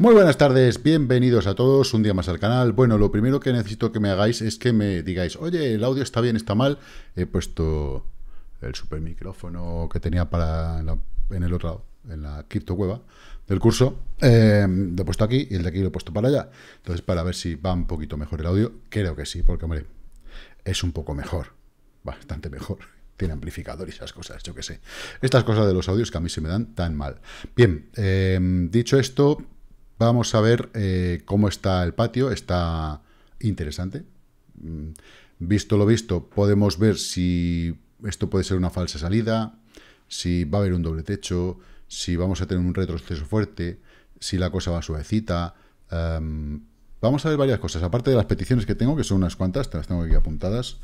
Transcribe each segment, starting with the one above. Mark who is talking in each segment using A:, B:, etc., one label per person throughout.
A: Muy buenas tardes, bienvenidos a todos un día más al canal. Bueno, lo primero que necesito que me hagáis es que me digáis, oye, el audio está bien, está mal. He puesto el super micrófono que tenía para en el otro lado, en la cripto cueva del curso. Em, lo he puesto aquí y el de aquí lo he puesto para allá. Entonces, para ver si va un poquito mejor el audio, creo que sí, porque, hombre, es un poco mejor, bastante mejor. Tiene amplificador y esas cosas, yo qué sé. Estas cosas de los audios que a mí se me dan tan mal. Bien, em, dicho esto, Vamos a ver eh, cómo está el patio, está interesante. Mm, visto lo visto, podemos ver si esto puede ser una falsa salida, si va a haber un doble techo, si vamos a tener un retroceso fuerte, si la cosa va suavecita. Em, vamos a ver varias cosas, aparte de las peticiones que tengo, que son unas cuantas, te las tengo aquí apuntadas.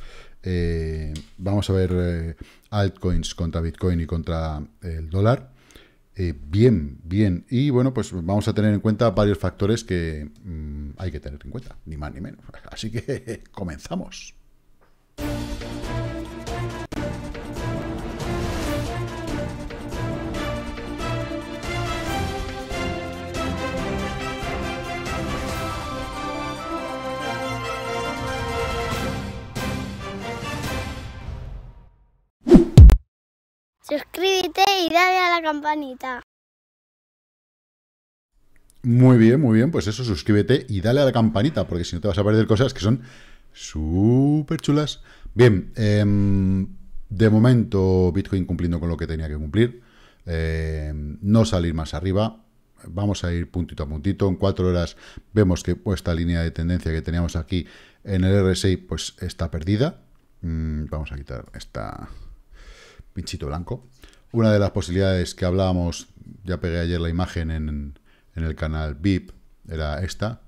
A: Eh, vamos a ver eh, altcoins contra Bitcoin y contra el dólar. Eh, bien, bien. Y bueno, pues vamos a tener en cuenta varios factores que mm, hay que tener en cuenta, ni más ni menos. Así que comenzamos. campanita. Muy bien, muy bien. Pues eso, suscríbete y dale a la campanita, porque si no te vas a perder cosas que son súper chulas. Bien, em, de momento Bitcoin cumpliendo con lo que tenía que cumplir. Em, no salir más arriba. Vamos a ir puntito a puntito. En cuatro horas vemos que esta línea de tendencia que teníamos aquí en el RSI pues está perdida. Mm, vamos a quitar esta pinchito blanco. Una de las posibilidades que hablábamos, ya pegué ayer la imagen en, el canal VIP, era esta,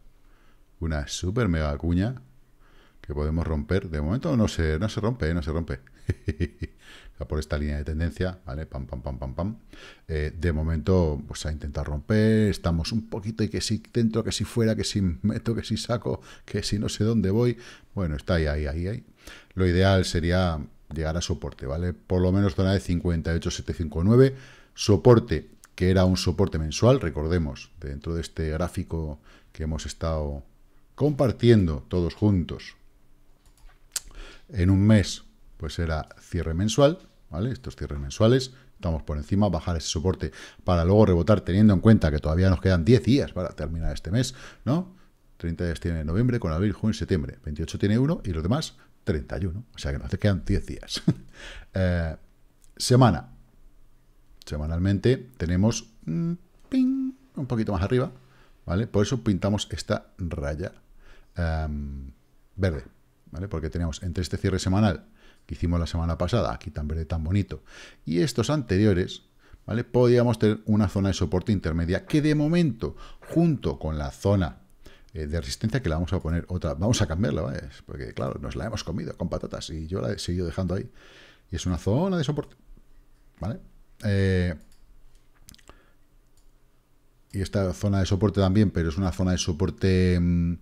A: una super mega cuña que podemos romper. De momento no se, no se rompe, no se rompe. por esta línea de tendencia, ¿vale? Pam, pam, pam, pam, pam. Eh, de momento, pues a intentar romper, estamos un poquito y que si dentro, que si fuera, que si meto, que si saco, que si no sé dónde voy. Bueno, está ahí, ahí, ahí, ahí. Lo ideal sería llegar a soporte, ¿vale? Por lo menos zona de 58,759, soporte que era un soporte mensual, recordemos, dentro de este gráfico que hemos estado compartiendo todos juntos. En un mes, pues era cierre mensual, ¿vale? Estos cierres mensuales, estamos por encima, bajar ese soporte para luego rebotar, teniendo en cuenta que todavía nos quedan 10 días para terminar este mes, ¿no? 30 días tiene noviembre, con abril, junio septiembre. 28 tiene uno y los demás 31, o sea que nos quedan 10 días. Eh, semana. Semanalmente tenemos mm, un poquito más arriba, ¿vale? Por eso pintamos esta raya em, verde, ¿vale? Porque tenemos entre este cierre semanal que hicimos la semana pasada, aquí tan verde, tan bonito, y estos anteriores, ¿vale? Podíamos tener una zona de soporte intermedia que de momento, junto con la zona eh, de resistencia que la vamos a poner otra, vamos a cambiarla, ¿vale? porque claro, nos la hemos comido con patatas y yo la he seguido dejando ahí. Y es una zona de soporte, ¿vale? Eh, y esta zona de soporte también, pero es una zona de soporte, mm,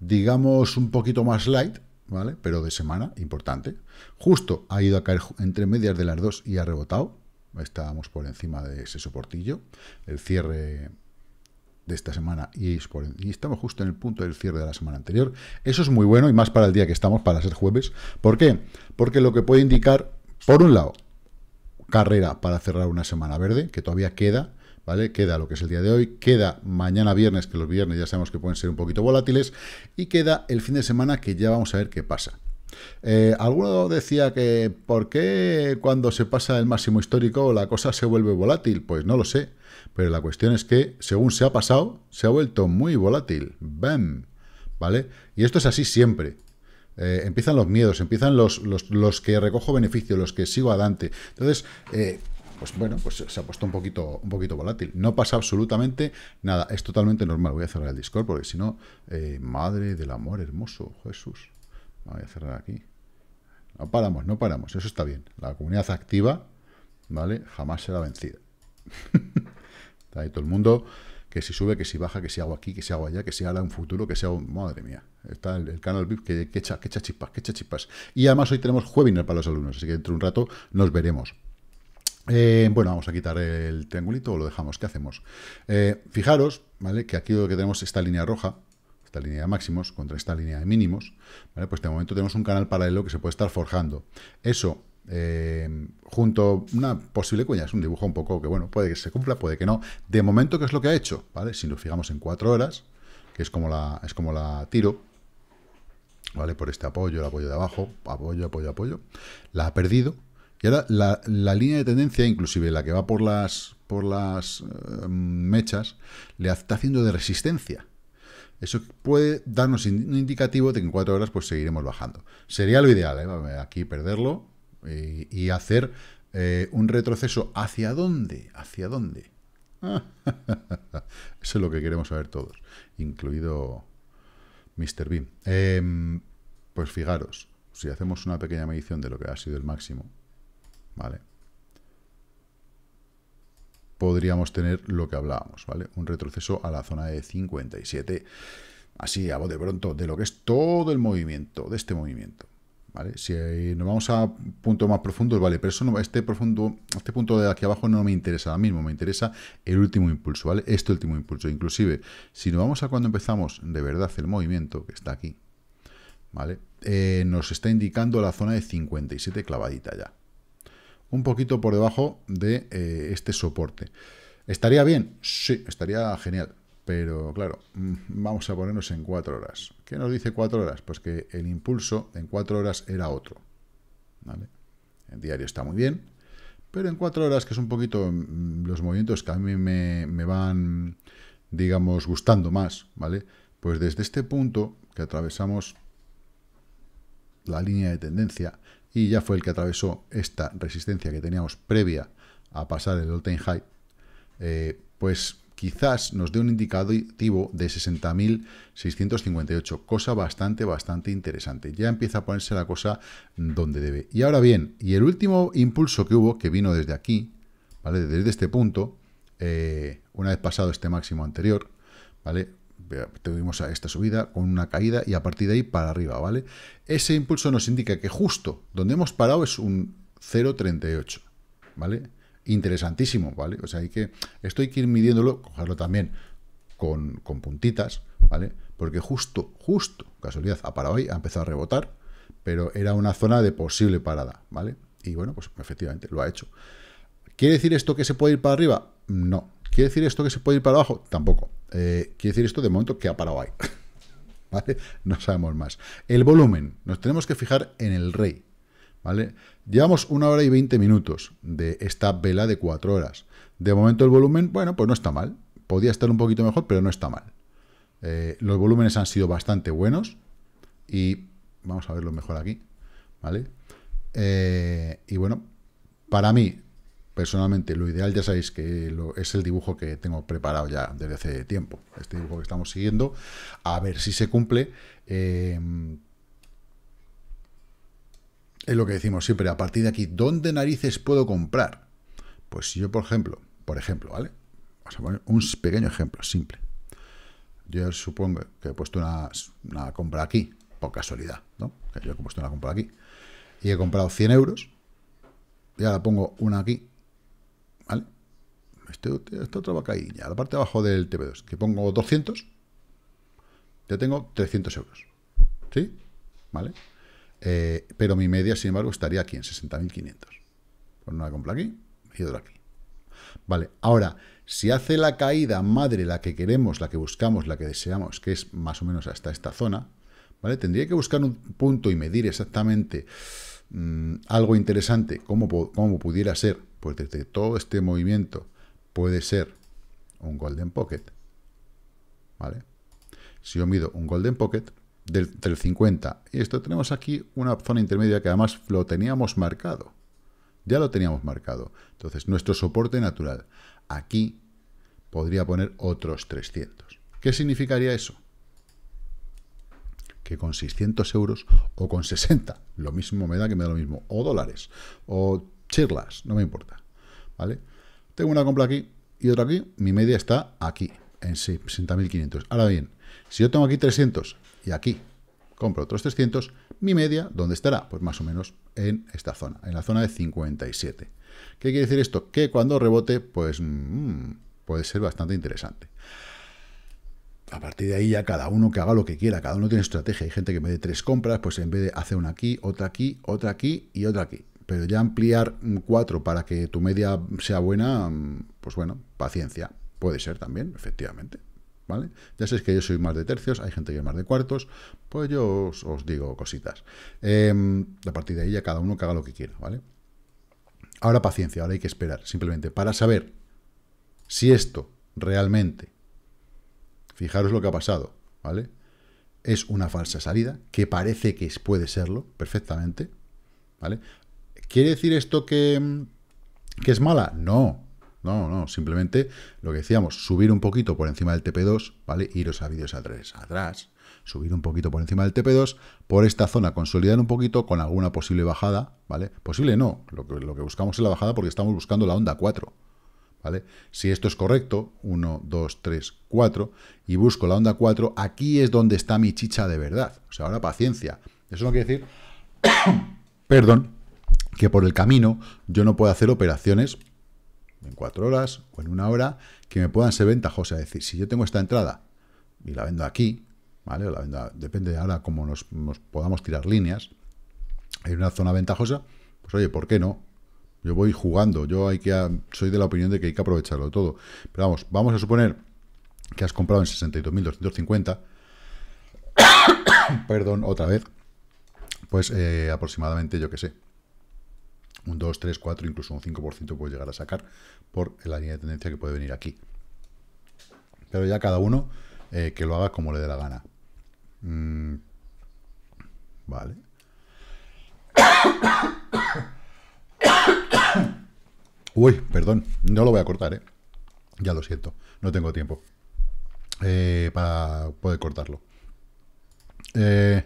A: digamos, un poquito más light, ¿vale? Pero de semana, importante. Justo ha ido a caer entre medias de las dos y ha rebotado. Estábamos por encima de ese soportillo. El cierre esta semana y, y, estamos justo en el punto del cierre de la semana anterior. Eso es muy bueno y más para el día que estamos, para ser jueves. ¿Por qué? Porque lo que puede indicar, por un lado, carrera para cerrar una semana verde, que todavía queda, ¿vale? Queda lo que es el día de hoy, queda mañana viernes, que los viernes ya sabemos que pueden ser un poquito volátiles, y queda el fin de semana que ya vamos a ver qué pasa. Eh, alguno decía que ¿por qué cuando se pasa el máximo histórico la cosa se vuelve volátil? Pues no lo sé, pero la cuestión es que según se ha pasado, se ha vuelto muy volátil. ¡Bam! ¿Vale? Y esto es así siempre. Eh, empiezan los miedos, empiezan los, que recojo beneficio, los que sigo adelante. Entonces, eh, pues bueno, pues se ha puesto un poquito, un poquito volátil. No pasa absolutamente nada. Es totalmente normal. Voy a cerrar el Discord porque si no, madre del amor hermoso, Jesús. Voy a cerrar aquí. No paramos, no paramos. Eso está bien. La comunidad activa, ¿vale? Jamás será vencida. está ahí todo el mundo. Que si sube, que si baja, que si hago aquí, que si hago allá, que si haga un futuro, que sea un... Madre mía. Está el, canal VIP que, echa, que echa chispas, que echa chispas. Y además hoy tenemos webinar para los alumnos. Así que dentro de un rato nos veremos. Eh, bueno, vamos a quitar el triangulito o lo dejamos. ¿Qué hacemos? Eh, fijaros, ¿vale? Que aquí lo que tenemos es esta línea roja, esta línea de máximos contra esta línea de mínimos, pues de momento tenemos un canal paralelo que se puede estar forjando. Eso, eh, junto una posible cuña, es un dibujo un poco que, bueno, puede que se cumpla, puede que no. De momento, ¿qué es lo que ha hecho? ¿Vale? Si nos fijamos en cuatro horas, que es como la, es como la tiro, ¿vale? Por este apoyo, el apoyo de abajo, apoyo, apoyo, apoyo, la ha perdido. Y ahora la, línea de tendencia, inclusive la que va por las, por las eh, mechas, le está haciendo de resistencia. Eso puede darnos un indicativo de que en cuatro horas pues seguiremos bajando. Sería lo ideal, ¿eh? aquí perderlo eh, y, hacer eh, un retroceso. ¿Hacia dónde? ¿Hacia dónde? Eso es lo que queremos saber todos, incluido Mr. Bean. Em, pues fijaros, si hacemos una pequeña medición de lo que ha sido el máximo, ¿vale? podríamos tener lo que hablábamos, ¿vale? Un retroceso a la zona de 57, así a de pronto, de lo que es todo el movimiento, de este movimiento. ¿Vale? Si eh, nos vamos a puntos más profundos, vale, pero eso no, este profundo, este punto de aquí abajo no me interesa ahora mismo, me interesa el último impulso, ¿vale? Este último impulso. Inclusive, si nos vamos a cuando empezamos de verdad el movimiento, que está aquí, ¿vale? Eh, nos está indicando la zona de 57 clavadita ya un poquito por debajo de eh, este soporte. ¿Estaría bien? Sí, estaría genial. Pero claro, mm, vamos a ponernos en cuatro horas. ¿Qué nos dice cuatro horas? Pues que el impulso en cuatro horas era otro. El diario está muy bien, pero en cuatro horas, que es un poquito mm, los movimientos que a mí me, me van, digamos, gustando más, ¿vale? Pues desde este punto que atravesamos la línea de tendencia, y ya fue el que atravesó esta resistencia que teníamos previa a pasar el all-time high, eh, pues quizás nos dé un indicativo de 60.658, cosa bastante, bastante interesante. Ya empieza a ponerse la cosa donde debe. Y ahora bien, y el último impulso que hubo, que vino desde aquí, ¿vale? desde este punto, eh, una vez pasado este máximo anterior, ¿vale? tuvimos esta subida con una caída y a partir de ahí para arriba, ¿vale? Ese impulso nos indica que justo donde hemos parado es un 0,38, ¿vale? Interesantísimo, ¿vale? O sea, hay que, esto hay que ir midiéndolo, cogerlo también con, con puntitas, ¿vale? Porque justo, justo, casualidad, ha parado ahí, ha empezado a rebotar, pero era una zona de posible parada, ¿vale? Y bueno, pues efectivamente lo ha hecho. ¿Quiere decir esto que se puede ir para arriba? No, ¿Quiere decir esto que se puede ir para abajo? Tampoco. Eh, quiere decir esto de momento que ha parado ahí. ¿Vale? No sabemos más. El volumen. Nos tenemos que fijar en el rey. ¿Vale? Llevamos una hora y veinte minutos de esta vela de cuatro horas. De momento el volumen, bueno, pues no está mal. Podía estar un poquito mejor, pero no está mal. Eh, los volúmenes han sido bastante buenos. Y vamos a verlo mejor aquí. ¿Vale? Eh, y bueno, para mí, personalmente lo ideal ya sabéis que es el dibujo que tengo preparado ya desde hace tiempo, este dibujo que estamos siguiendo, a ver si se cumple. Eh, es lo que decimos siempre, a partir de aquí, ¿dónde narices puedo comprar? Pues si yo, por ejemplo, por ejemplo, ¿vale? Vamos a poner un pequeño ejemplo, simple. Yo supongo que he puesto una, compra aquí, por casualidad, ¿no? yo he puesto una compra aquí. Y he comprado 100 euros. Y ahora pongo una aquí ¿Vale? Este, esta otra a caer la parte de abajo del TP2, que pongo 200, ya tengo 300 euros. ¿Sí? ¿Vale? Eh, pero mi media, sin embargo, estaría aquí en 60.500. Pues no compra aquí y otra aquí. Vale, ahora, si hace la caída madre, la que queremos, la que buscamos, la que deseamos, que es más o menos hasta esta zona, ¿vale? Tendría que buscar un punto y medir exactamente mm, algo interesante, como pudiera ser pues desde todo este movimiento puede ser un golden pocket. ¿Vale? Si yo mido un golden pocket del, del 50, y esto tenemos aquí una zona intermedia que además lo teníamos marcado. Ya lo teníamos marcado. Entonces, nuestro soporte natural. Aquí podría poner otros 300. ¿Qué significaría eso? que con 600 euros o con 60, lo mismo me da que me da lo mismo, o dólares, o chirlas, no me importa, ¿vale? Tengo una compra aquí y otra aquí, mi media está aquí, en 60.500. Ahora bien, si yo tengo aquí 300 y aquí compro otros 300, mi media, ¿dónde estará? Pues más o menos en esta zona, en la zona de 57. ¿Qué quiere decir esto? Que cuando rebote, pues mm, puede ser bastante interesante. A partir de ahí ya cada uno que haga lo que quiera, cada uno tiene estrategia. Hay gente que me dé tres compras, pues en vez de hacer una aquí, otra aquí, otra aquí y otra aquí. Pero ya ampliar 4 para que tu media sea buena, mm, pues bueno, paciencia. Puede ser también, efectivamente. ¿Vale? Ya sé que yo soy más de tercios, hay gente que es más de cuartos, pues yo os, digo cositas. Em, a partir de ahí ya cada uno que haga lo que quiera, ¿vale? Ahora paciencia, ahora hay que esperar, simplemente para saber si esto realmente, fijaros lo que ha pasado, ¿vale? Es una falsa salida, que parece que puede serlo perfectamente, ¿vale? ¿Quiere decir esto que, es mala? No, no, no, simplemente lo que decíamos, subir un poquito por encima del TP2, ¿vale? Iros a vídeos atrás, atrás, subir un poquito por encima del TP2, por esta zona consolidar un poquito con alguna posible bajada, ¿vale? Posible no, lo que, lo que buscamos es la bajada porque estamos buscando la onda 4, ¿vale? Si esto es correcto, 1, 2, 3, 4, y busco la onda 4, aquí es donde está mi chicha de verdad. O sea, ahora paciencia. Eso no quiere decir... Perdón, que por el camino yo no puedo hacer operaciones en cuatro horas o en una hora que me puedan ser ventajosas. Es decir, si yo tengo esta entrada y la vendo aquí, ¿vale? O la vendo, depende ahora cómo nos, podamos tirar líneas, hay una zona ventajosa, pues oye, ¿por qué no? Yo voy jugando, yo hay que soy de la opinión de que hay que aprovecharlo todo. Pero vamos, vamos a suponer que has comprado en 62.250, perdón, otra vez, pues eh, aproximadamente, yo qué sé, un 2, 3, 4, incluso un 5% puede llegar a sacar por la línea de tendencia que puede venir aquí. Pero ya cada uno eh, que lo haga como le dé la gana. Mm. vale. Uy, perdón, no lo voy a cortar, ¿eh? Ya lo siento, no tengo tiempo eh, para poder cortarlo. Eh,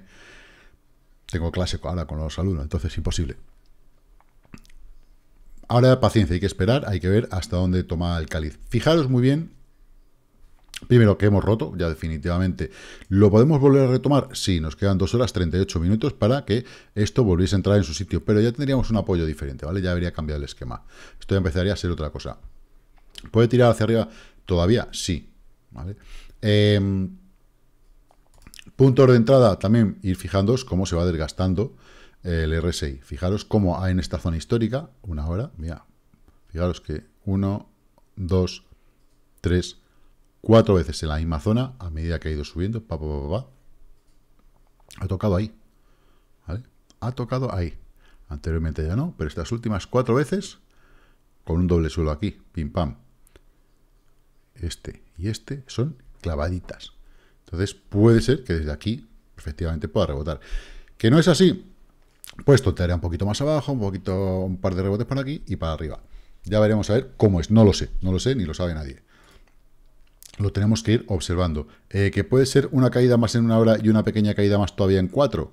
A: tengo clase ahora con los alumnos, entonces imposible. Ahora paciencia, hay que esperar, hay que ver hasta dónde toma el cáliz. Fijaros muy bien, primero que hemos roto, ya definitivamente. ¿Lo podemos volver a retomar? Sí, nos quedan 2 horas 38 minutos para que esto volviese a entrar en su sitio, pero ya tendríamos un apoyo diferente, ¿vale? Ya habría cambiado el esquema. Esto ya empezaría a ser otra cosa. ¿Puede tirar hacia arriba? Todavía sí, em, puntos de entrada, también ir fijándos cómo se va desgastando el RSI. Fijaros cómo en esta zona histórica, una hora, mira, fijaros que ...uno... ...dos... ...tres... ...cuatro veces en la misma zona, a medida que ha ido subiendo, pa, pa, ha tocado ahí, ¿vale? Ha tocado ahí. Anteriormente ya no, pero estas últimas cuatro veces, con un doble suelo aquí, pim, pam. Este y este son clavaditas. Entonces puede ser que desde aquí, efectivamente, pueda rebotar. ¿Que no es así? pues haré un poquito más abajo, un poquito, un par de rebotes por aquí y para arriba. Ya veremos a ver cómo es, no lo sé, no lo sé ni lo sabe nadie. Lo tenemos que ir observando. Eh, que puede ser una caída más en una hora y una pequeña caída más todavía en cuatro,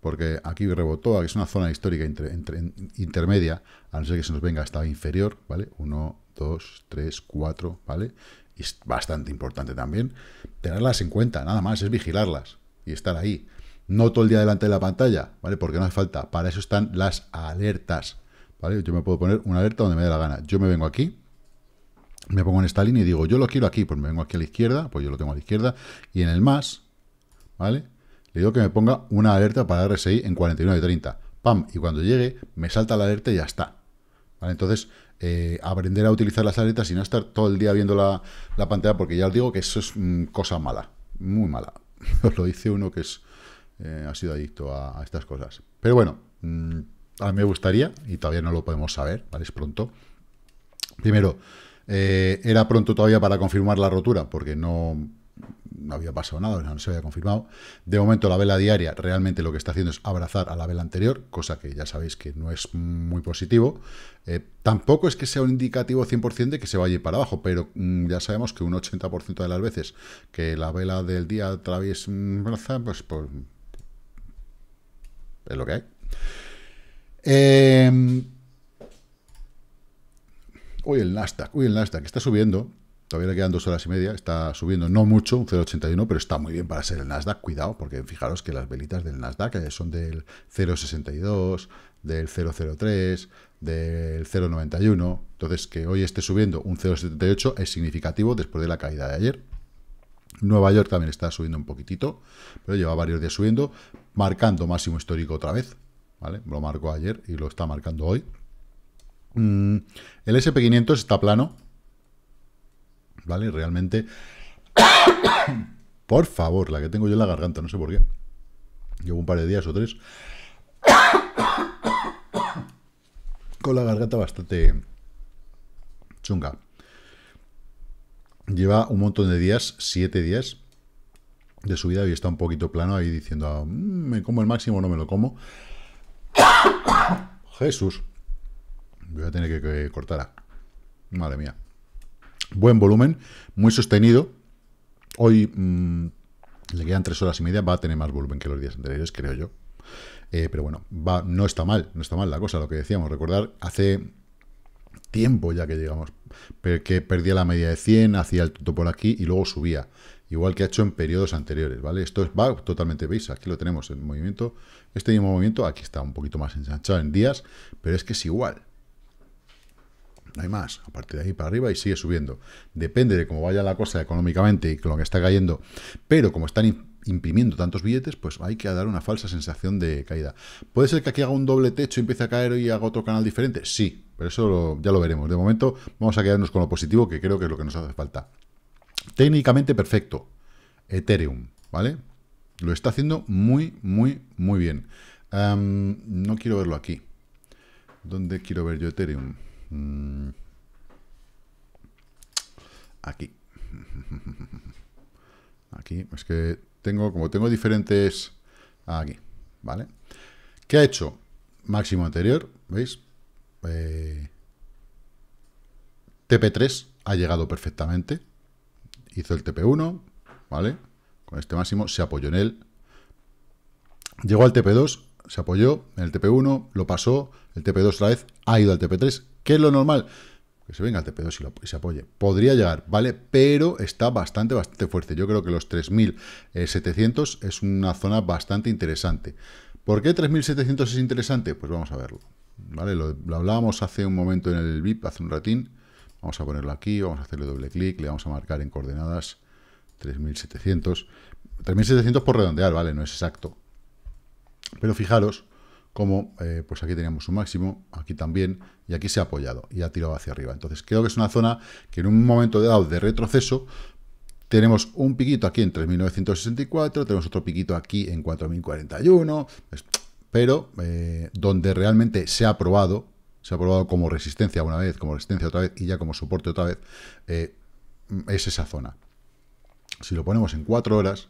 A: porque aquí rebotó, aquí es una zona histórica intermedia, a no ser que se nos venga hasta inferior, ¿vale? Uno, dos, tres, cuatro, ¿vale? Y es bastante importante también tenerlas en cuenta, nada más, es vigilarlas y estar ahí no todo el día delante de la pantalla, ¿vale? Porque no hace falta. Para eso están las alertas, ¿vale? Yo me puedo poner una alerta donde me dé la gana. Yo me vengo aquí, me pongo en esta línea y digo, yo lo quiero aquí, pues me vengo aquí a la izquierda, pues yo lo tengo a la izquierda, y en el más, ¿vale? Le digo que me ponga una alerta para RSI en 49.30. ¡Pam! Y cuando llegue, me salta la alerta y ya está. ¿Vale? Entonces, eh, aprender a utilizar las alertas y no estar todo el día viendo la, pantalla, porque ya os digo que eso es mm, cosa mala, muy mala. os lo dice uno que es eh, ha sido adicto a, estas cosas. Pero bueno, mm, a mí me gustaría, y todavía no lo podemos saber, ¿vale? Es pronto. Primero, eh, era pronto todavía para confirmar la rotura, porque no, había pasado nada, no se había confirmado. De momento, la vela diaria realmente lo que está haciendo es abrazar a la vela anterior, cosa que ya sabéis que no es muy positivo. Eh, tampoco es que sea un indicativo 100% de que se vaya para abajo, pero mm, ya sabemos que un 80% de las veces que la vela del día atraviesa, mm, pues, pues es lo que hay. hoy em, el Nasdaq, uy, el Nasdaq, está subiendo. Todavía le quedan dos horas y media, está subiendo, no mucho, un 0,81, pero está muy bien para ser el Nasdaq, cuidado, porque fijaros que las velitas del Nasdaq eh, son del 0,62, del 0,03, del 0,91, entonces que hoy esté subiendo un 0,78 es significativo después de la caída de ayer. Nueva York también está subiendo un poquitito, pero lleva varios días subiendo, marcando máximo histórico otra vez. ¿vale? Lo marcó ayer y lo está marcando hoy. Mm, el SP500 está plano. ¿Vale? Realmente... por favor, la que tengo yo en la garganta, no sé por qué. Llevo un par de días o tres. Con la garganta bastante chunga lleva un montón de días, siete días de su vida y está un poquito plano ahí diciendo, mm, ¿me como el máximo no me lo como? Jesús. Voy a tener que, cortarla cortar. Madre mía. Buen volumen, muy sostenido. Hoy mm, le quedan tres horas y media, va a tener más volumen que los días anteriores, creo yo. Eh, pero bueno, va, no está mal, no está mal la cosa, lo que decíamos. Recordar, hace tiempo ya que llegamos, que perdía la media de 100, hacía el tuto por aquí y luego subía. Igual que ha hecho en periodos anteriores, ¿vale? Esto va totalmente, veis, aquí lo tenemos en movimiento. Este mismo movimiento, aquí está un poquito más ensanchado en días, pero es que es igual. No hay más. A partir de ahí para arriba y sigue subiendo. Depende de cómo vaya la cosa económicamente y con lo que está cayendo. Pero como están imprimiendo tantos billetes, pues hay que dar una falsa sensación de caída. ¿Puede ser que aquí haga un doble techo y empiece a caer y haga otro canal diferente? Sí, pero eso ya lo veremos. De momento vamos a quedarnos con lo positivo, que creo que es lo que nos hace falta. Técnicamente perfecto. Ethereum, ¿vale? Lo está haciendo muy, muy, muy bien. Em, no quiero verlo aquí. ¿Dónde quiero ver yo Ethereum? Mm. Aquí. Aquí, es que tengo, como tengo diferentes... Ah, aquí, ¿vale? ¿Qué ha hecho? Máximo anterior, ¿veis? Eh, TP3 ha llegado perfectamente. Hizo el TP1, ¿vale? Con este máximo se apoyó en él. Llegó al TP2, se apoyó en el TP1, lo pasó, el TP2 otra vez, ha ido al TP3, que es lo normal que se venga el TP2 y, se apoye. Podría llegar, ¿vale? Pero está bastante, bastante fuerte. Yo creo que los 3.700 es una zona bastante interesante. ¿Por qué 3.700 es interesante? Pues vamos a verlo. ¿Vale? Lo, lo, hablábamos hace un momento en el VIP, hace un ratín. Vamos a ponerlo aquí, vamos a hacerle doble clic, le vamos a marcar en coordenadas 3.700. 3.700 por redondear, ¿vale? No es exacto. Pero fijaros como eh, pues aquí teníamos un máximo, aquí también, y aquí se ha apoyado y ha tirado hacia arriba. Entonces creo que es una zona que en un momento dado de retroceso tenemos un piquito aquí en 3.964, tenemos otro piquito aquí en 4.041, pues, pero eh, donde realmente se ha probado, se ha probado como resistencia una vez, como resistencia otra vez y ya como soporte otra vez, eh, es esa zona. Si lo ponemos en 4 horas,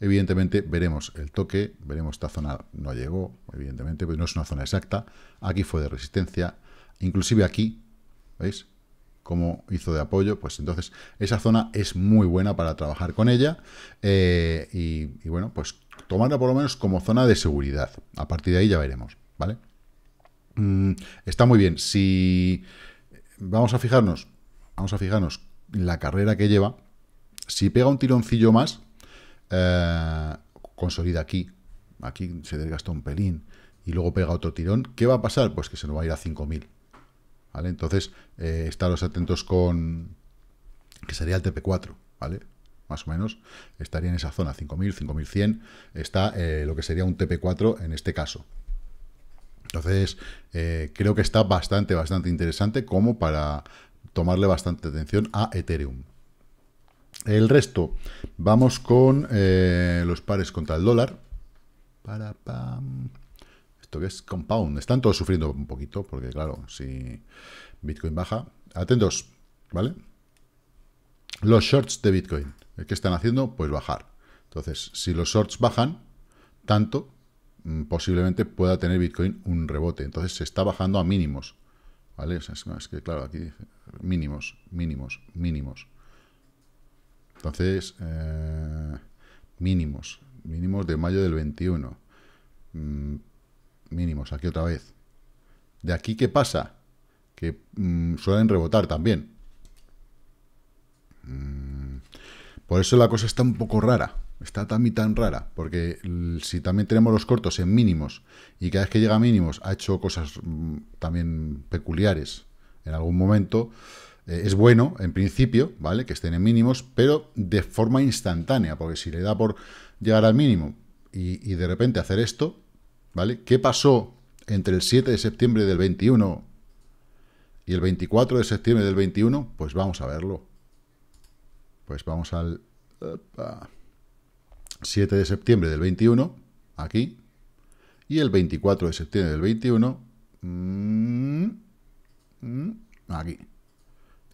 A: Evidentemente veremos el toque, veremos esta zona, no llegó, evidentemente, pues no es una zona exacta. Aquí fue de resistencia, inclusive aquí, ¿veis? Como hizo de apoyo, pues entonces esa zona es muy buena para trabajar con ella eh, y, bueno, pues tomarla por lo menos como zona de seguridad. A partir de ahí ya veremos, ¿vale? Mm, está muy bien. Si vamos a fijarnos, vamos a fijarnos en la carrera que lleva, si pega un tironcillo más, eh, consolida aquí, aquí se desgasta un pelín, y luego pega otro tirón, ¿qué va a pasar? Pues que se nos va a ir a 5.000. ¿Vale? Entonces, eh, estaros atentos con... que sería el TP4, ¿vale? Más o menos, estaría en esa zona, 5.000, 5.100, está eh, lo que sería un TP4 en este caso. Entonces, creo que está bastante, bastante interesante como para tomarle bastante atención a Ethereum. El resto, vamos con eh, los pares contra el dólar. Para, Esto que es compound. Están todos sufriendo un poquito, porque claro, si Bitcoin baja. Atentos, ¿vale? Los shorts de Bitcoin. Eh, ¿Qué están haciendo? Pues bajar. Entonces, si los shorts bajan tanto, mm, posiblemente pueda tener Bitcoin un rebote. Entonces se está bajando a mínimos. ¿Vale? es, que claro, aquí dice mínimos, mínimos, mínimos. Entonces, eh, mínimos, mínimos de mayo del 21. Mm, mínimos, aquí otra vez. ¿De aquí qué pasa? Que mm, suelen rebotar también. Mm, por eso la cosa está un poco rara. Está también tan rara, porque si también tenemos los cortos en mínimos y cada vez que llega a mínimos ha hecho cosas también peculiares en algún momento, eh, es bueno, en principio, ¿vale? Que estén en mínimos, pero de forma instantánea, porque si le da por llegar al mínimo y, de repente hacer esto, ¿vale? ¿Qué pasó entre el 7 de septiembre del 21 y el 24 de septiembre del 21? Pues vamos a verlo. Pues vamos al... 7 de septiembre del 21, aquí, y el 24 de septiembre del 21, mm, mm, aquí.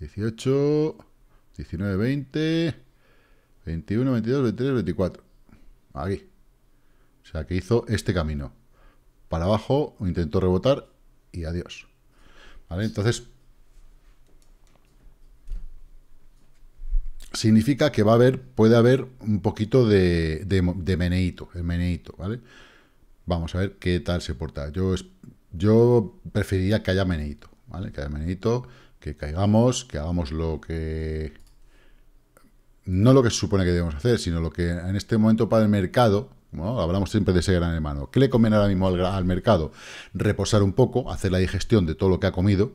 A: 18, 19, 20, 21, 22, 23, 24. Aquí. O sea, que hizo este camino. Para abajo, intentó rebotar y adiós. ¿Vale? Entonces, significa que va a haber, puede haber un poquito de, de, el meneíto, ¿vale? Vamos a ver qué tal se porta. Yo, yo preferiría que haya meneíto, ¿vale? Que haya meneíto que caigamos, que hagamos lo que... No lo que se supone que debemos hacer, sino lo que en este momento para el mercado, hablamos siempre de ese gran hermano, ¿qué le conviene ahora mismo al, mercado? Reposar un poco, hacer la digestión de todo lo que ha comido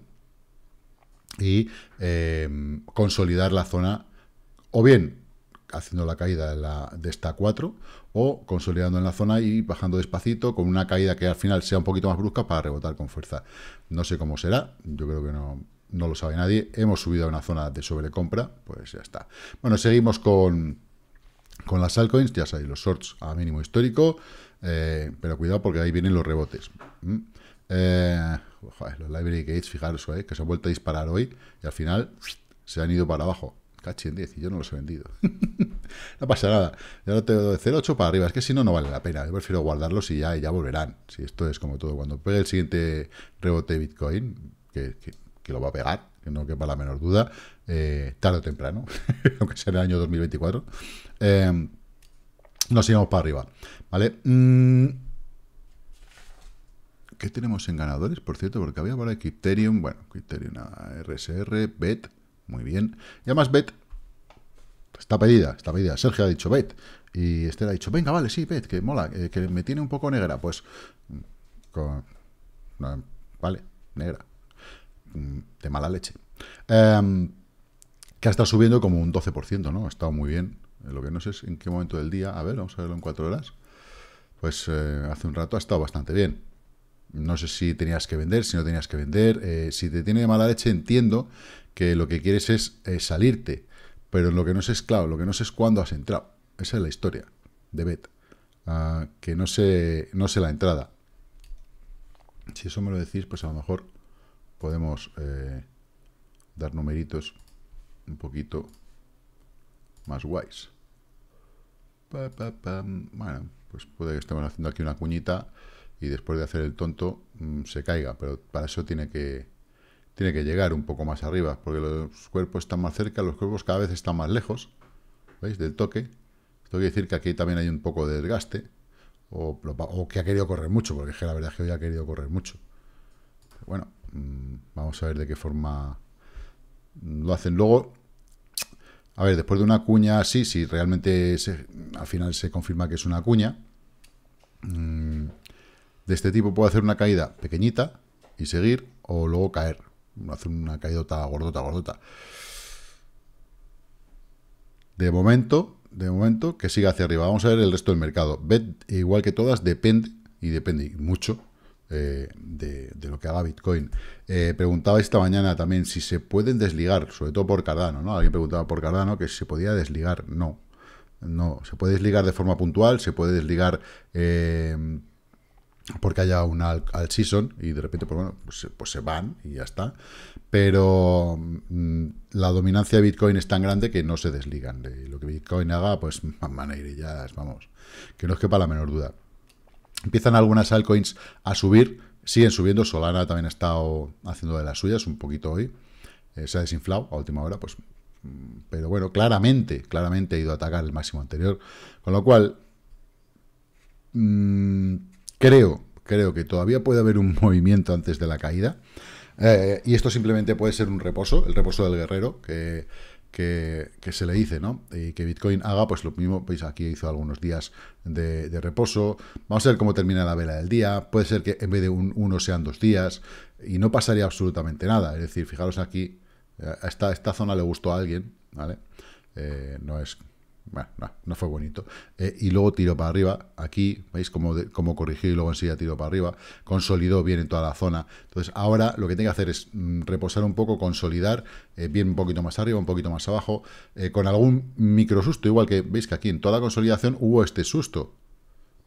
A: y em, consolidar la zona, o bien haciendo la caída de, de esta 4 o consolidando en la zona y bajando despacito con una caída que al final sea un poquito más brusca para rebotar con fuerza. No sé cómo será, yo creo que no, no lo sabe nadie, hemos subido a una zona de sobrecompra, pues ya está. Bueno, seguimos con, las altcoins, ya sabéis, los shorts a mínimo histórico, eh, pero cuidado porque ahí vienen los rebotes. Mm. Eh, eh, los library gates, fijaros, que se han vuelto a disparar hoy y al final se han ido para abajo. en 10 y yo no los he vendido. no pasa nada. Ya lo tengo de 0,8 para arriba. Es que si no, no vale la pena. Yo prefiero guardarlos y ya, ya volverán. Si esto es como todo. Cuando pegue el siguiente rebote de Bitcoin, que lo va a pegar, que no quepa la menor duda, eh, tarde o temprano, aunque sea en el año 2024, eh, nos iremos para arriba. ¿Vale? Mm. ¿Qué tenemos en ganadores, por cierto? Porque había ahora Criterion, bueno, a ah, RSR, BET, muy bien. Y además BET pues está pedida, está pedida. Sergio ha dicho BET. Y Esther ha dicho, venga, vale, sí, BET, que mola, eh, que me tiene un poco negra. Pues, mm, vale, negra de mala leche. Em, que ha estado subiendo como un 12%, ¿no? Ha estado muy bien. Lo que no sé es en qué momento del día. A ver, vamos a verlo en cuatro horas. Pues eh, hace un rato ha estado bastante bien. No sé si tenías que vender, si no tenías que vender. Eh, si te tiene de mala leche, entiendo que lo que quieres es eh, salirte. Pero lo que no sé es, claro, lo que no sé es cuándo has entrado. Esa es la historia de Bet. Ah, que no sé, no sé la entrada. Si eso me lo decís, pues a lo mejor podemos eh, dar numeritos un poquito más guays. Bueno, pues puede que estemos haciendo aquí una cuñita y después de hacer el tonto mm, se caiga, pero para eso tiene que, tiene que llegar un poco más arriba, porque los cuerpos están más cerca, los cuerpos cada vez están más lejos, ¿veis? Del toque. Esto quiere decir que aquí también hay un poco de desgaste, o, que ha querido correr mucho, porque la verdad es que hoy ha querido correr mucho. bueno, Mm, vamos a ver de qué forma lo hacen. Luego, a ver, después de una cuña así, si realmente al final se confirma que es una cuña, mm, de este tipo puede hacer una caída pequeñita y seguir, o luego caer. Hacer una caídota gordota, gordota. De momento, de momento, que siga hacia arriba. Vamos a ver el resto del mercado. igual que todas, depende, y depende mucho, eh, de, lo que haga Bitcoin. Eh, preguntaba esta mañana también si se pueden desligar, sobre todo por Cardano, ¿no? Alguien preguntaba por Cardano que se podía desligar. No, no. Se puede desligar de forma puntual, se puede desligar eh, porque haya un al, season y de repente, pues bueno, pues, se pues van y ya está. Pero mm, la dominancia de Bitcoin es tan grande que no se desligan. De lo que Bitcoin haga, pues van a vamos. Que no es que para la menor duda. Empiezan algunas altcoins a subir, siguen subiendo. Solana también ha estado haciendo de las suyas un poquito hoy. Eh, se ha desinflado a última hora, pues. Mm, pero bueno, claramente, claramente ha ido a atacar el máximo anterior. Con lo cual, mm, creo, creo que todavía puede haber un movimiento antes de la caída. Eh, y esto simplemente puede ser un reposo, el reposo del guerrero, que que, se le dice, ¿no? Y que Bitcoin haga, pues lo mismo, pues, aquí hizo algunos días de, reposo. Vamos a ver cómo termina la vela del día. Puede ser que en vez de un, uno sean dos días y no pasaría absolutamente nada. Es decir, fijaros aquí, eh, a esta, zona le gustó a alguien, ¿vale? Eh, no es bueno, no, fue bonito. Eh, y luego tiró para arriba. Aquí, ¿veis cómo, corrigió y luego enseguida tiró para arriba? Consolidó bien en toda la zona. Entonces, ahora lo que tiene que hacer es mm, reposar un poco, consolidar, eh, bien un poquito más arriba, un poquito más abajo, eh, con algún micro susto. Igual que veis que aquí en toda la consolidación hubo este susto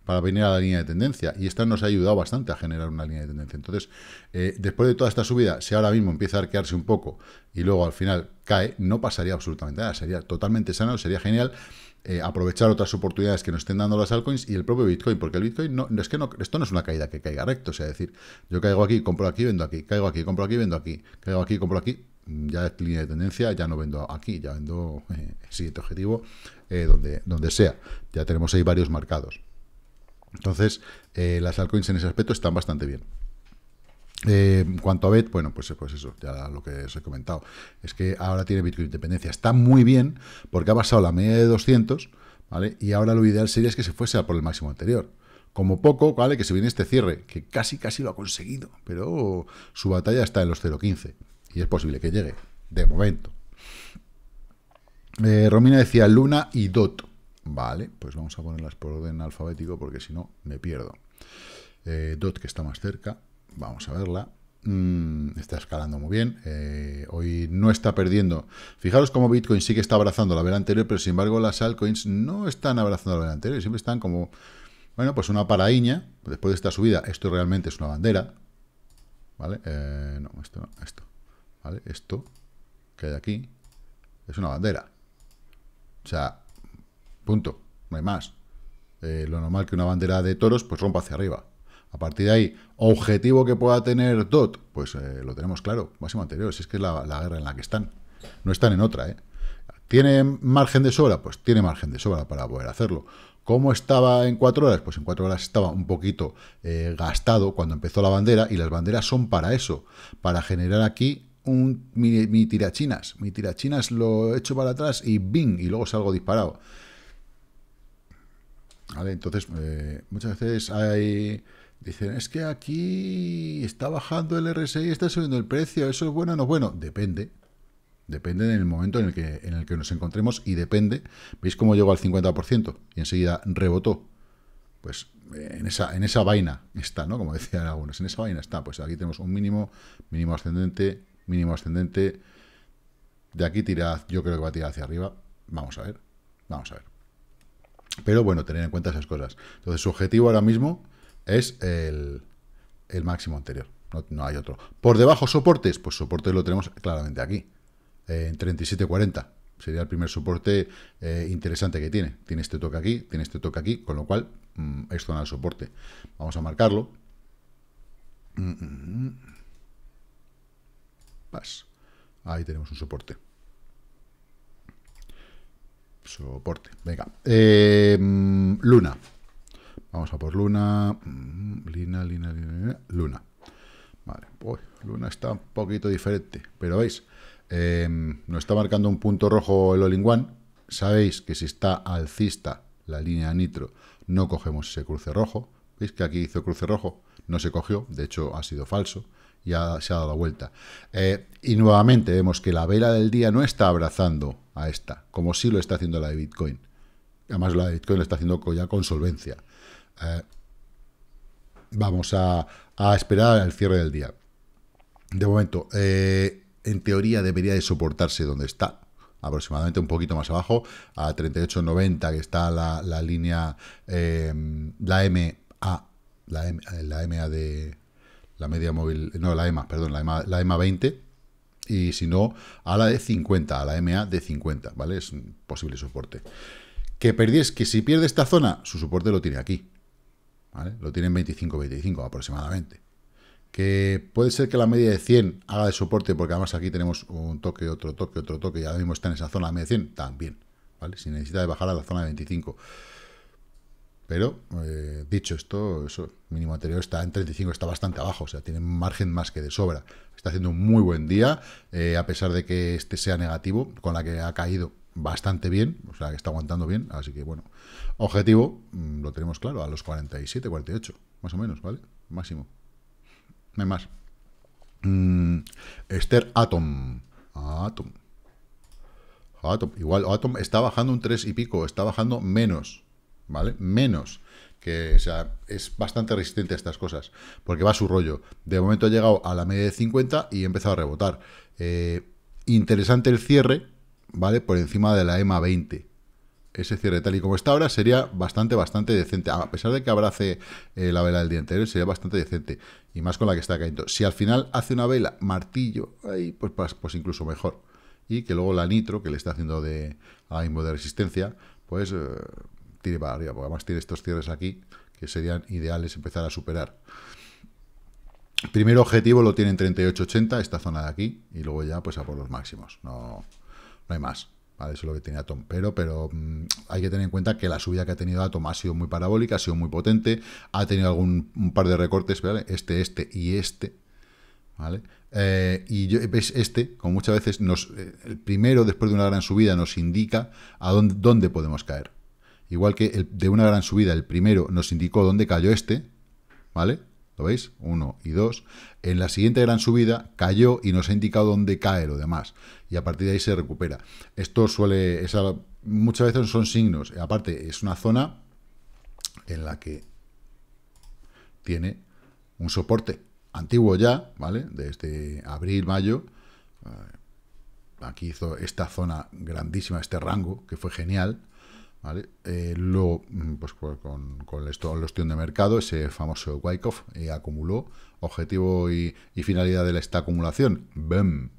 A: para venir a la línea de tendencia. Y esta nos ha ayudado bastante a generar una línea de tendencia. Entonces, eh, después de toda esta subida, si ahora mismo empieza a arquearse un poco y luego al final cae, no pasaría absolutamente nada. Sería totalmente sano, sería genial. Eh, aprovechar otras oportunidades que nos estén dando las altcoins y el propio Bitcoin, porque el Bitcoin no, es que no, esto no es una caída que caiga recto, o sea, decir, yo caigo aquí, compro aquí, vendo aquí, caigo aquí, compro aquí, vendo aquí, caigo aquí, compro aquí, ya es línea de tendencia, ya no vendo aquí, ya vendo eh, el siguiente objetivo, donde, donde sea. Ya tenemos ahí varios marcados. Entonces, eh, las altcoins en ese aspecto están bastante bien. Eh, en cuanto a BET, bueno, pues, eh, pues, eso, ya lo que os he comentado, es que ahora tiene Bitcoin independencia. Está muy bien porque ha pasado la media de 200, ¿vale? Y ahora lo ideal sería es que se fuese a por el máximo anterior. Como poco, ¿vale? Que se viene este cierre, que casi, casi lo ha conseguido, pero su batalla está en los 0.15 y es posible que llegue, de momento. Romina decía Luna y DOT. Vale, pues vamos a ponerlas por orden alfabético porque si no me pierdo. Eh, Dot, que está más cerca, vamos a verla. Mm, está escalando muy bien. Eh, hoy no está perdiendo. Fijaros cómo Bitcoin sí que está abrazando la vela anterior, pero sin embargo las altcoins no están abrazando la vela anterior. Siempre están como, bueno, pues una paraíña. Después de esta subida, esto realmente es una bandera. ¿Vale? Eh, no, esto no, esto. ¿Vale? Esto que hay aquí es una bandera. O sea, Punto. No hay más. Eh, lo normal que una bandera de toros pues rompa hacia arriba. A partir de ahí, objetivo que pueda tener DOT, pues eh, lo tenemos claro, máximo anterior, si es que es la, guerra en la que están. No están en otra, ¿eh? ¿Tiene margen de sobra? Pues tiene margen de sobra para poder hacerlo. ¿Cómo estaba en cuatro horas? Pues en cuatro horas estaba un poquito eh, gastado cuando empezó la bandera, y las banderas son para eso, para generar aquí un mi, mi tirachinas. Mi tirachinas lo echo para atrás y ¡bing! Y luego salgo disparado. Entonces, eh, muchas veces hay... Dicen, es que aquí está bajando el RSI, está subiendo el precio, ¿eso es bueno o no bueno? Depende. Depende del momento en el, que, en el que nos encontremos y depende. ¿Veis cómo llegó al 50% y enseguida rebotó? Pues eh, en esa, en esa vaina está, ¿no? Como decían algunos, en esa vaina está. Pues aquí tenemos un mínimo, mínimo ascendente, mínimo ascendente. De aquí tirad, yo creo que va a tirar hacia arriba. Vamos a ver, vamos a ver. Pero bueno, tener en cuenta esas cosas. Entonces, su objetivo ahora mismo es el, máximo anterior. No, hay otro. Por debajo, soportes. Pues soportes lo tenemos claramente aquí. Eh, en 37.40. Sería el primer soporte eh, interesante que tiene. Tiene este toque aquí, tiene este toque aquí. Con lo cual, mm, es zona de soporte. Vamos a marcarlo. Mm, mm, Pas. Ahí tenemos un soporte. Soporte. Venga. Eh, luna. Vamos a por Luna. Mm, Lina, Lina, Luna. Vale. Luna está un poquito diferente. Pero veis, eh, nos está marcando un punto rojo el Olinguan Sabéis que si está alcista la línea nitro, no cogemos ese cruce rojo. ¿Veis que aquí hizo cruce rojo? No se cogió. De hecho, ha sido falso ya se ha dado la vuelta. Eh, y nuevamente vemos que la vela del día no está abrazando a esta, como sí lo está haciendo la de Bitcoin. Además, la de Bitcoin lo está haciendo ya con solvencia. Eh, vamos a, esperar el cierre del día. De momento, eh, en teoría debería de soportarse donde está, aproximadamente un poquito más abajo, a 38.90, que está la, línea, la MA, la, la MA de, la media móvil, no, la EMA, perdón, la EMA, la EMA 20, y si no, a la de 50, a la MA de 50, ¿vale? Es un posible soporte. Que perdies que si pierde esta zona, su soporte lo tiene aquí, ¿vale? Lo tiene en 25, 25 aproximadamente. Que puede ser que la media de 100 haga de soporte, porque además aquí tenemos un toque, otro toque, otro toque, y ahora mismo está en esa zona, la media de 100, también, ¿vale? Si necesita de bajar a la zona de 25. Pero, eh, dicho esto, eso, mínimo anterior está en 35, está bastante abajo, o sea, tiene margen más que de sobra. Está haciendo un muy buen día, eh, a pesar de que este sea negativo, con la que ha caído bastante bien, o sea, que está aguantando bien, así que bueno, objetivo, mm, lo tenemos claro, a los 47, 48, más o menos, ¿vale? Máximo. No hay más. Mm, Esther Atom. Atom. Atom. Igual, Atom está bajando un 3 y pico, está bajando menos. ¿vale? Menos. Que o sea, es bastante resistente a estas cosas, porque va a su rollo. De momento ha llegado a la media de 50 y ha empezado a rebotar. Eh, interesante el cierre, ¿vale? Por encima de la EMA 20. Ese cierre tal y como está ahora sería bastante, bastante decente. A pesar de que abrace eh, la vela del día anterior, sería bastante decente. Y más con la que está cayendo. Si al final hace una vela, martillo, ahí, pues, pues, pues, incluso mejor. Y que luego la nitro, que le está haciendo de a de resistencia, pues eh, tire para arriba, porque además tiene estos cierres aquí que serían ideales empezar a superar. Primer objetivo lo tienen 38.80, esta zona de aquí, y luego ya pues a por los máximos, no, hay más. ¿vale? Eso es lo que tiene Atom, pero, pero mm, hay que tener en cuenta que la subida que ha tenido Atom ha sido muy parabólica, ha sido muy potente, ha tenido algún un par de recortes, ¿vale? este, este y este, eh, y yo, este, como muchas veces, nos, eh, el primero después de una gran subida nos indica a dónde, dónde podemos caer. Igual que el, de una gran subida, el primero nos indicó dónde cayó este, ¿vale? ¿Lo veis? Uno y dos. En la siguiente gran subida cayó y nos ha indicado dónde cae lo demás. Y a partir de ahí se recupera. Esto suele... muchas veces son signos. Aparte, es una zona en la que tiene un soporte antiguo ya, ¿vale? Desde abril, mayo. Eh, aquí hizo esta zona grandísima, este rango, que fue genial. ¿vale? Eh, luego, mm, pues, pues con, con, esto, la opción de mercado, ese famoso Wyckoff eh, acumuló objetivo y, finalidad de esta acumulación, ven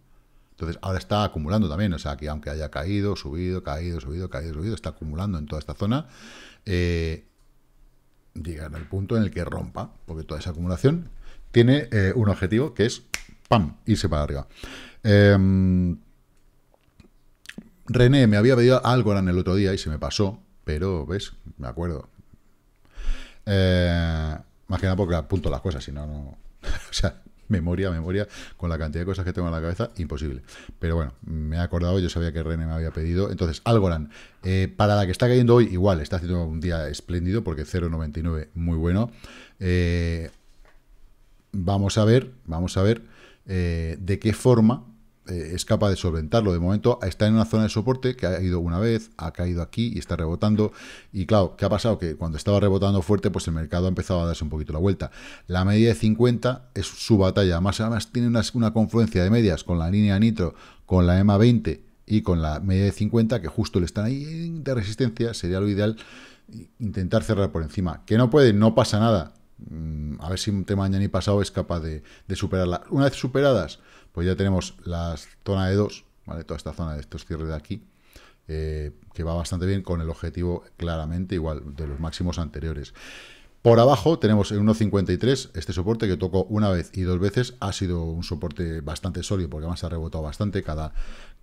A: Entonces, ahora está acumulando también, o sea, que aunque haya caído, subido, caído, subido, caído, subido, está acumulando en toda esta zona, eh, llega en al punto en el que rompa, porque toda esa acumulación tiene eh, un objetivo que es, ¡pam!, irse para arriba. Em, René me había pedido algo en el otro día y se me pasó, pero, ¿ves? Me acuerdo. Eh, más que nada porque apunto las cosas, si no, no... o sea, memoria, memoria, con la cantidad de cosas que tengo en la cabeza, imposible. Pero bueno, me he acordado, yo sabía que René me había pedido. Entonces, Algorand, eh, para la que está cayendo hoy, igual, está haciendo un día espléndido, porque 0.99, muy bueno. Eh, vamos a ver, vamos a ver de qué forma eh, es capaz de solventarlo. De momento está en una zona de soporte que ha ido una vez, ha caído aquí y está rebotando. Y claro, ¿qué ha pasado? Que cuando estaba rebotando fuerte, pues el mercado ha empezado a darse un poquito la vuelta. La media de 50 es su batalla. Más además tiene una, confluencia de medias con la línea Nitro, con la EMA 20 y con la media de 50, que justo le están ahí de resistencia, sería lo ideal intentar cerrar por encima. Que no puede, no pasa nada. Mm, a ver si mañana y pasado es capaz de, de superarla. Una vez superadas, pues ya tenemos la zona de 2, ¿vale? Toda esta zona de estos cierres de aquí, eh, que va bastante bien con el objetivo claramente igual de los máximos anteriores. Por abajo tenemos el 1.53, este soporte que tocó una vez y dos veces, ha sido un soporte bastante sólido porque además ha rebotado bastante, cada,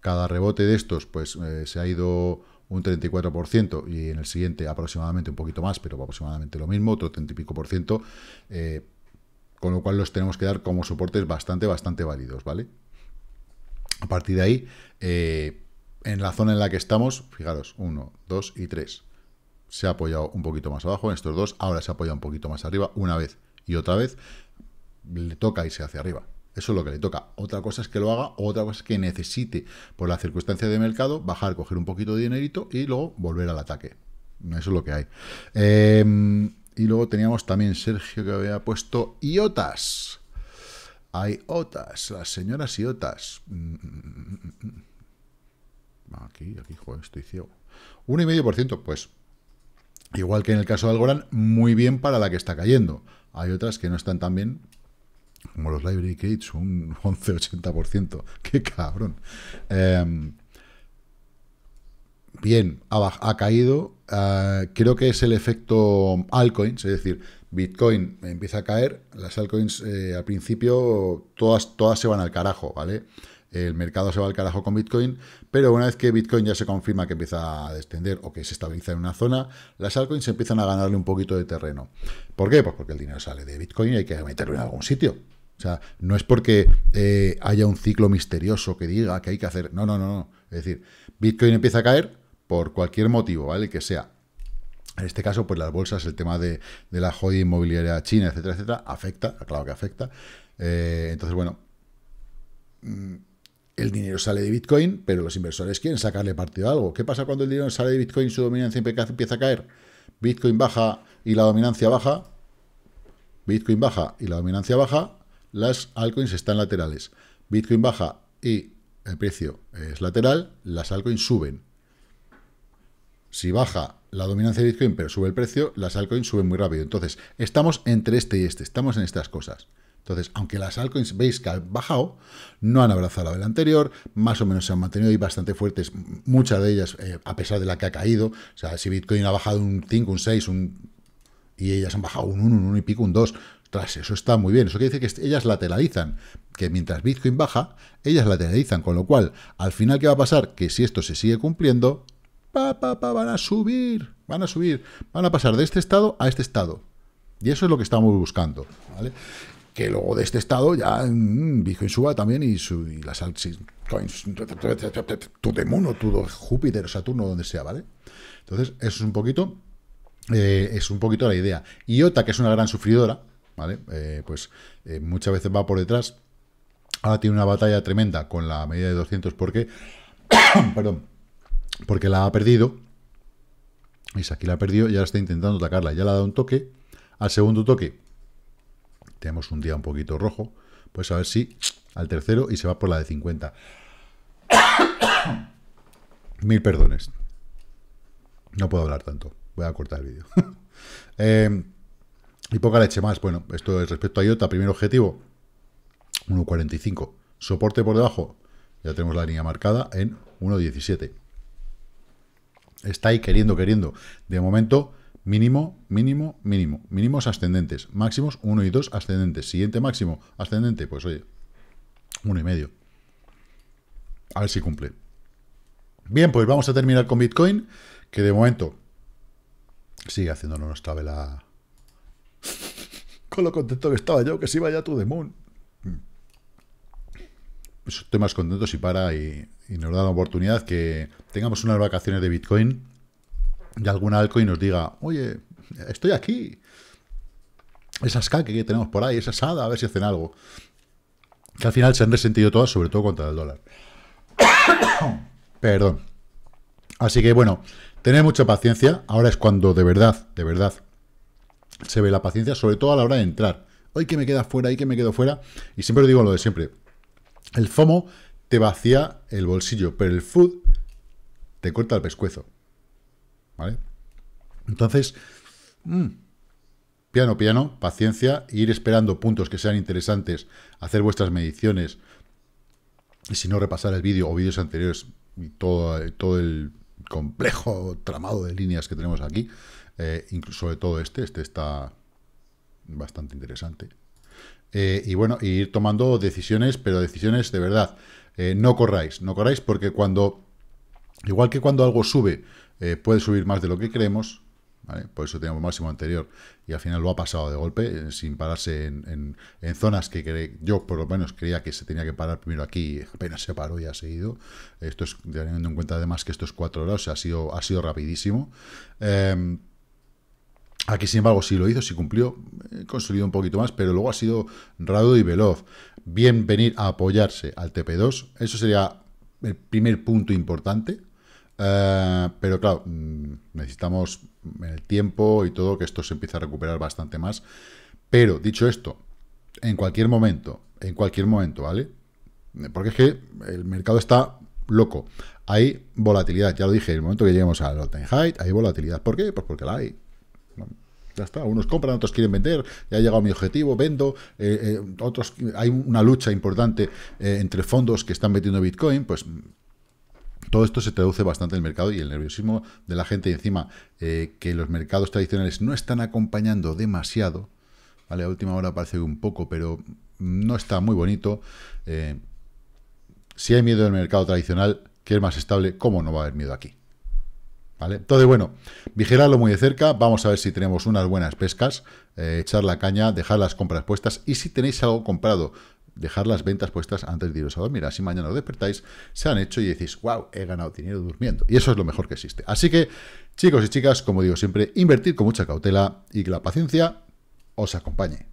A: cada rebote de estos pues eh, se ha ido un 34% y en el siguiente aproximadamente un poquito más, pero aproximadamente lo mismo, otro 30 y pico por ciento. Eh, con lo cual los tenemos que dar como soportes bastante, bastante válidos, ¿vale? A partir de ahí, eh, en la zona en la que estamos, fijaros, 1, 2 y 3. Se ha apoyado un poquito más abajo en estos dos, ahora se apoya un poquito más arriba, una vez y otra vez, le toca irse hacia arriba. Eso es lo que le toca. Otra cosa es que lo haga, otra cosa es que necesite, por la circunstancia de mercado, bajar, coger un poquito de dinerito y luego volver al ataque. Eso es lo que hay. Eh, y luego teníamos también Sergio que había puesto IOTAS. Hay otras las señoras IOTAS. Mm, mm, mm, ah, aquí, aquí, joder, estoy ciego. 1,5%, pues igual que en el caso de Algorand, muy bien para la que está cayendo. Hay otras que no están tan bien, como los Library gates un 11-80%. ¡Qué cabrón! Em, bien, ha, caído. Eh, creo que es el efecto altcoins, es decir, Bitcoin empieza a caer, las altcoins eh, al principio todas, todas se van al carajo, ¿vale? El mercado se va al carajo con Bitcoin, pero una vez que Bitcoin ya se confirma que empieza a descender o que se estabiliza en una zona, las altcoins empiezan a ganarle un poquito de terreno. ¿Por qué? Pues porque el dinero sale de Bitcoin y hay que meterlo en algún sitio. O sea, no es porque eh, haya un ciclo misterioso que diga que hay que hacer. No, no, no, no. Es decir, Bitcoin empieza a caer, por cualquier motivo, ¿vale? Que sea. En este caso, pues las bolsas, el tema de, la joya inmobiliaria china, etcétera, etcétera, afecta, claro que afecta. Eh, entonces, bueno, mm, el dinero sale de Bitcoin, pero los inversores quieren sacarle partido a algo. ¿Qué pasa cuando el dinero sale de Bitcoin, su dominancia empieza a caer? Bitcoin baja y la dominancia baja. Bitcoin baja y la dominancia baja. Las altcoins están laterales. Bitcoin baja y el precio es lateral, las altcoins suben. Si baja la dominancia de Bitcoin pero sube el precio, las altcoins suben muy rápido. Entonces, estamos entre este y este, estamos en estas cosas. Entonces, aunque las altcoins veis que han bajado, no han abrazado la anterior, más o menos se han mantenido y bastante fuertes, muchas de ellas, eh, a pesar de la que ha caído. O sea, si Bitcoin ha bajado un 5, un 6, un... y ellas han bajado un 1, un 1 y pico, un 2, tras eso está muy bien. Eso quiere decir que ellas lateralizan, que mientras Bitcoin baja, ellas lateralizan, con lo cual, al final, ¿qué va a pasar? Que si esto se sigue cumpliendo, van a subir, van a subir, van a pasar de este estado a este estado. Y eso es lo que estamos buscando, ¿vale? Que luego de este estado ya mmm, Bitcoin suba también y, su, las altcoins, tu demonio, tu Júpiter, Saturno, donde sea, ¿vale? Entonces, eso es un poquito, eh, es un poquito la idea. IOTA, que es una gran sufridora, ¿vale? Eh, pues eh, muchas veces va por detrás. Ahora tiene una batalla tremenda con la medida de 200 porque, perdón, porque la ha perdido. veis aquí la ha perdido y ahora está intentando atacarla. Ya le ha dado un toque. Al segundo toque tenemos un día un poquito rojo. Pues a ver si al tercero y se va por la de 50. Mil perdones. No puedo hablar tanto. Voy a cortar el vídeo. Em, y poca leche más. Bueno, esto es respecto a IOTA. Primer objetivo, 1.45. Soporte por debajo. Ya tenemos la línea marcada en 1.17. Está ahí queriendo, queriendo. De momento, mínimo, mínimo, mínimo. Mínimos ascendentes. Máximos uno y dos ascendentes. Siguiente máximo ascendente, pues oye, uno y medio. A ver si cumple. Bien, pues vamos a terminar con Bitcoin, que de momento sigue haciéndonos nuestra vela. con lo contento que estaba yo, que se iba ya tu demon. Pues, estoy más contento si para y, nos da la oportunidad que tengamos unas vacaciones de Bitcoin y algún altcoin nos diga, oye, estoy aquí. Esas K que tenemos por ahí, esas sada a ver si hacen algo. Que al final se han resentido todas, sobre todo contra el dólar. Perdón. Así que bueno, tener mucha paciencia. Ahora es cuando de verdad, de verdad, se ve la paciencia, sobre todo a la hora de entrar. Hoy que me queda fuera, y que me quedo fuera. Y siempre digo lo de siempre. El FOMO te vacía el bolsillo, pero el food te corta el pescuezo. ¿Vale? Entonces, mm, piano, piano, paciencia, ir esperando puntos que sean interesantes, hacer vuestras mediciones, y si no repasar el vídeo o vídeos anteriores y todo, todo el complejo tramado de líneas que tenemos aquí, eh, incluso de todo este, este está bastante interesante. Eh, y bueno, ir tomando decisiones, pero decisiones de verdad. Eh, no corráis, no corráis porque cuando, igual que cuando algo sube, eh, puede subir más de lo que creemos, por eso tenemos máximo anterior y al final lo ha pasado de golpe, sin pararse en, zonas que yo por lo menos creía que se tenía que parar primero aquí, apenas se paró y ha seguido. Esto es teniendo en cuenta además que estos cuatro horas, ha sido, ha sido rapidísimo. Em, Aquí, sin embargo, sí lo hizo, sí cumplió, eh, consolidó un poquito más, pero luego ha sido rado y veloz. Bien venir a apoyarse al TP2, eso sería el primer punto importante. Eh, pero claro, mm, necesitamos el tiempo y todo que esto se empiece a recuperar bastante más. Pero, dicho esto, en cualquier momento, en cualquier momento, ¿vale? Porque es que el mercado está loco. Hay volatilidad, ya lo dije, en el momento que lleguemos al all-time hay volatilidad. ¿Por qué? Pues porque la hay. Ya está, unos compran, otros quieren vender, ya ha llegado mi objetivo, vendo, eh, eh, otros hay una lucha importante eh, entre fondos que están metiendo Bitcoin, pues todo esto se traduce bastante en el mercado y el nerviosismo de la gente encima que los mercados tradicionales no están acompañando demasiado, ¿vale? A última hora parece un poco, pero no está muy bonito. si hay miedo del mercado tradicional, que es más estable, ¿cómo no va a haber miedo aquí? Entonces, bueno, vigilarlo muy de cerca, vamos a ver si tenemos unas buenas pescas, eh, echar la caña, dejar las compras puestas y si tenéis algo comprado, dejar las ventas puestas antes de iros a dormir. Así mañana os despertáis, se han hecho y decís, wow, he ganado dinero durmiendo. Y eso es lo mejor que existe. Así que, chicos y chicas, como digo siempre, invertid con mucha cautela y que la paciencia os acompañe.